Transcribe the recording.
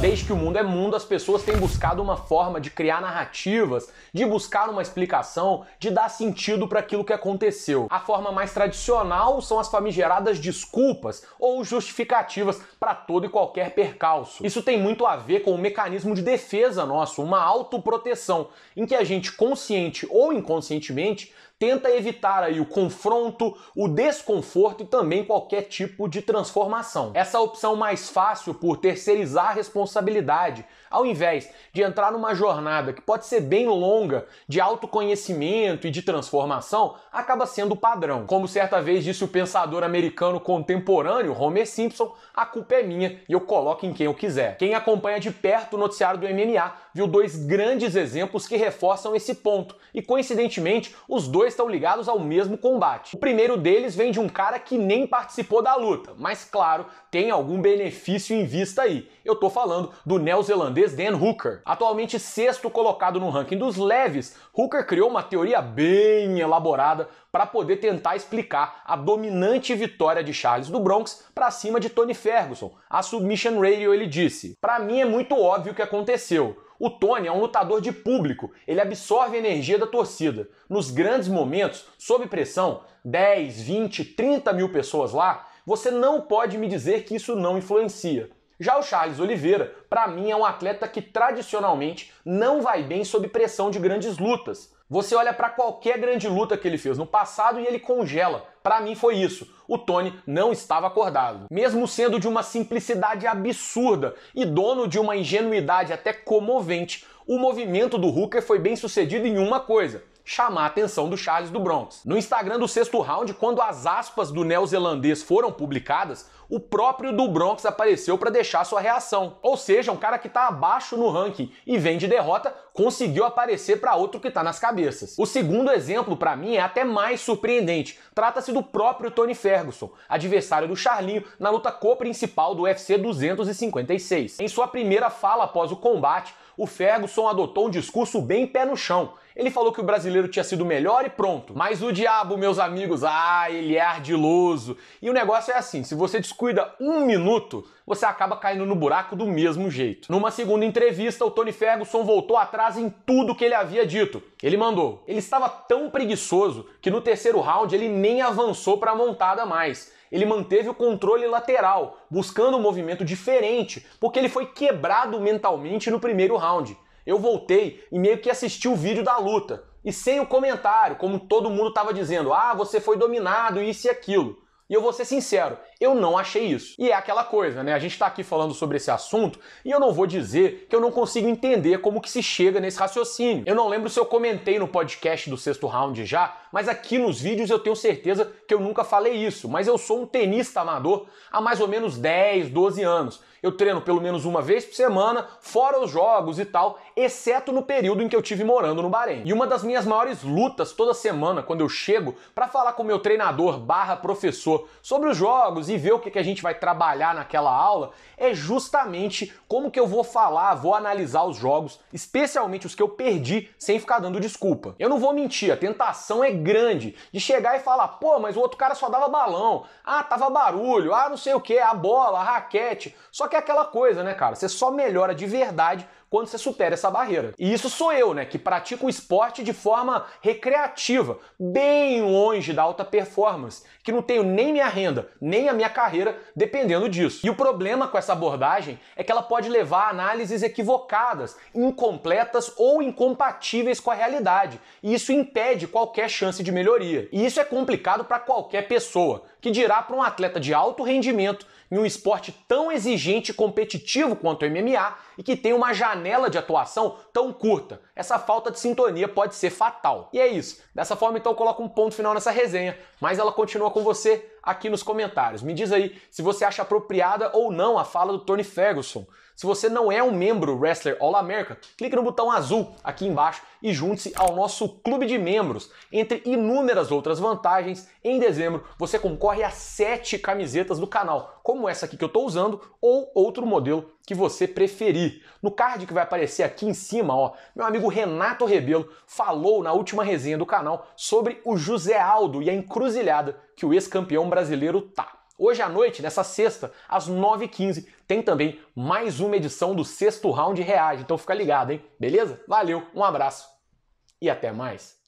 Desde que o mundo é mundo, as pessoas têm buscado uma forma de criar narrativas, de buscar uma explicação, de dar sentido para aquilo que aconteceu. A forma mais tradicional são as famigeradas desculpas ou justificativas para todo e qualquer percalço. Isso tem muito a ver com o mecanismo de defesa nosso, uma autoproteção, em que a gente consciente ou inconscientemente tenta evitar aí o confronto, o desconforto e também qualquer tipo de transformação. Essa é opção mais fácil por terceirizar a responsabilidade, ao invés de entrar numa jornada que pode ser bem longa de autoconhecimento e de transformação, acaba sendo o padrão. Como certa vez disse o pensador americano contemporâneo Homer Simpson, a culpa é minha e eu coloco em quem eu quiser. Quem acompanha de perto o noticiário do MMA viu dois grandes exemplos que reforçam esse ponto e coincidentemente os dois estão ligados ao mesmo combate. O primeiro deles vem de um cara que nem participou da luta, mas claro, tem algum benefício em vista aí. Eu tô falando do neozelandês Dan Hooker. Atualmente sexto colocado no ranking dos leves, Hooker criou uma teoria bem elaborada para poder tentar explicar a dominante vitória de Charles do Bronx para cima de Tony Ferguson. A Submission Radio ele disse: "Para mim é muito óbvio o que aconteceu. O Tony é um lutador de público, ele absorve a energia da torcida. Nos grandes momentos, sob pressão, 10, 20, 30 mil pessoas lá, você não pode me dizer que isso não influencia. Já o Charles Oliveira, para mim, é um atleta que tradicionalmente não vai bem sob pressão de grandes lutas. Você olha para qualquer grande luta que ele fez no passado e ele congela, para mim foi isso. O Tony não estava acordado. Mesmo sendo de uma simplicidade absurda e dono de uma ingenuidade até comovente, o movimento do Hooker foi bem sucedido em uma coisa: chamar a atenção do Charles do Bronx. No Instagram do sexto round, quando as aspas do neozelandês foram publicadas, o próprio do Bronx apareceu para deixar sua reação. Ou seja, um cara que está abaixo no ranking e vem de derrota conseguiu aparecer para outro que está nas cabeças. O segundo exemplo para mim é até mais surpreendente. Trata-se do próprio Tony Ferguson, adversário do Charlinho na luta co-principal do UFC 256. Em sua primeira fala após o combate, o Ferguson adotou um discurso bem pé no chão. Ele falou que o brasileiro tinha sido melhor e pronto. Mas o diabo, meus amigos, ah, ele é ardiloso. E o negócio é assim: se você descuida um minuto, você acaba caindo no buraco do mesmo jeito. Numa segunda entrevista, o Tony Ferguson voltou atrás em tudo que ele havia dito. Ele mandou. Ele estava tão preguiçoso que no terceiro round ele nem avançou para a montada mais ele manteve o controle lateral, buscando um movimento diferente, porque ele foi quebrado mentalmente no primeiro round. Eu voltei e meio que assisti o vídeo da luta, e sem o comentário, como todo mundo estava dizendo, ah, você foi dominado, isso e aquilo. E eu vou ser sincero, eu não achei isso. E é aquela coisa, né? A gente está aqui falando sobre esse assunto e eu não vou dizer que eu não consigo entender como que se chega nesse raciocínio. Eu não lembro se eu comentei no podcast do sexto round já, mas aqui nos vídeos eu tenho certeza que eu nunca falei isso. Mas eu sou um tenista amador há mais ou menos 10, 12 anos. Eu treino pelo menos uma vez por semana, fora os jogos e tal, exceto no período em que eu tive morando no Bahrein. E uma das minhas maiores lutas toda semana, quando eu chego para falar com meu treinador/professor sobre os jogos e ver o que, que a gente vai trabalhar naquela aula é justamente como que eu vou falar, vou analisar os jogos, especialmente os que eu perdi, sem ficar dando desculpa. Eu não vou mentir, a tentação é grande de chegar e falar, pô, mas o outro cara só dava balão, ah, tava barulho, ah, não sei o que, a bola, a raquete. Só que é aquela coisa, né, cara? Você só melhora de verdade quando você supera essa barreira. E isso sou eu, né, que pratico o esporte de forma recreativa, bem longe da alta performance, que não tenho nem minha renda, nem a minha carreira dependendo disso. E o problema com essa abordagem é que ela pode levar a análises equivocadas, incompletas ou incompatíveis com a realidade, e isso impede qualquer chance de melhoria. E isso é complicado para qualquer pessoa, que dirá para um atleta de alto rendimento em um esporte tão exigente e competitivo quanto o MMA e que tem uma janela de atuação tão curta. Essa falta de sintonia pode ser fatal. E é isso. Dessa forma, então, eu coloco um ponto final nessa resenha, mas ela continua com você aqui nos comentários. Me diz aí se você acha apropriada ou não a fala do Tony Ferguson. Se você não é um membro Wrestler All America, clique no botão azul aqui embaixo e junte-se ao nosso clube de membros. Entre inúmeras outras vantagens, em dezembro você concorre a sete camisetas do canal como essa aqui que eu estou usando, ou outro modelo que você preferir. No card que vai aparecer aqui em cima, ó, meu amigo Renato Rebelo falou na última resenha do canal sobre o José Aldo e a encruzilhada que o ex-campeão brasileiro tá. Hoje à noite, nessa sexta, às 9h15, tem também mais uma edição do sexto round reage, então fica ligado, hein? Beleza? Valeu, um abraço e até mais.